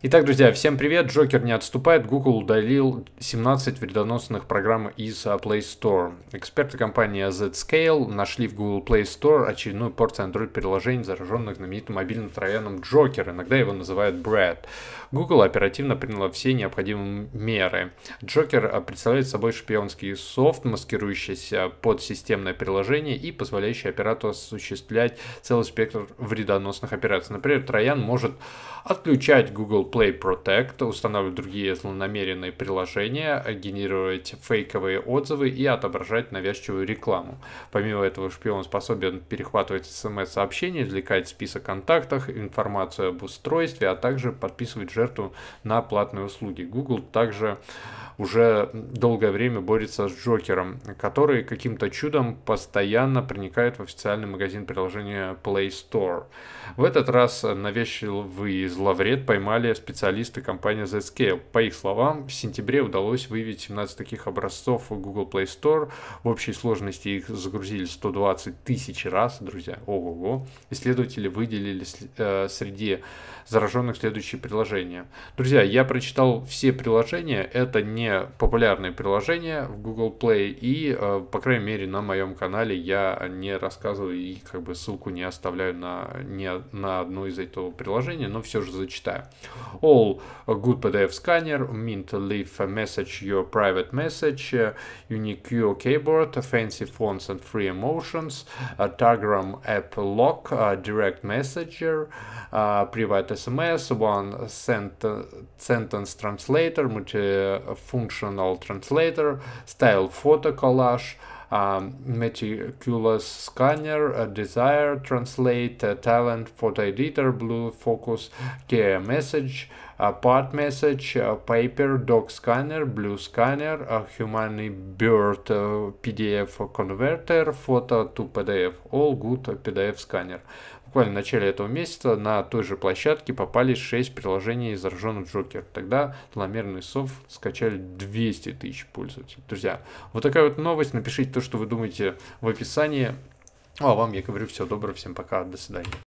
Итак, друзья, всем привет, Джокер не отступает, Google удалил 17 вредоносных программ из э, Play Store. Эксперты компании Zscale нашли в Google Play Store очередную порцию Android-приложений, зараженных знаменитым мобильным трояном Джокер, иногда его называют Брэд. Google оперативно приняла все необходимые меры. Джокер э, представляет собой шпионский софт, маскирующийся под системное приложение и позволяющий оператору осуществлять целый спектр вредоносных операций. Например, троян может отключать Google Play Protect, устанавливать другие злонамеренные приложения, генерировать фейковые отзывы и отображать навязчивую рекламу. Помимо этого, шпион способен перехватывать смс-сообщения, извлекать список контактов, информацию об устройстве, а также подписывать жертву на платные услуги. Google также уже долгое время борется с Джокером, который каким-то чудом постоянно проникает в официальный магазин приложения Play Store. В этот раз навязчивый зловред поймали специалисты компании Zscale. По их словам, в сентябре удалось выявить 17 таких образцов в Google Play Store. В общей сложности их загрузили 120 тысяч раз, друзья. Ого-го. Исследователи выделили э, среди зараженных следующие приложения. Друзья, я прочитал все приложения. Это не популярные приложения в Google Play. И, э, по крайней мере, на моем канале я не рассказываю и как бы ссылку не оставляю на, не, на одно из этого приложения, но все же зачитаю. all good PDF scanner, mint leaf message, your private message, uh, unique QO keyboard, fancy fonts and free emotions, Telegram app lock, direct messenger, private SMS, one sent sentence translator, multifunctional uh, translator, style photo collage, um, meticulous scanner, desire, translate, talent, photo editor, blue focus, care message, Part Message, uh, Paper, Doc Scanner, Blue Scanner, uh, Humane Bird uh, PDF Converter, фото to PDF, All Good PDF Scanner. Буквально в начале этого месяца на той же площадке попались 6 приложений из зараженных Джокер. Тогда зломерный софт скачали 200 тысяч пользователей. Друзья, вот такая вот новость. Напишите то, что вы думаете в описании. Ну, а вам я говорю все доброго, всем пока, до свидания.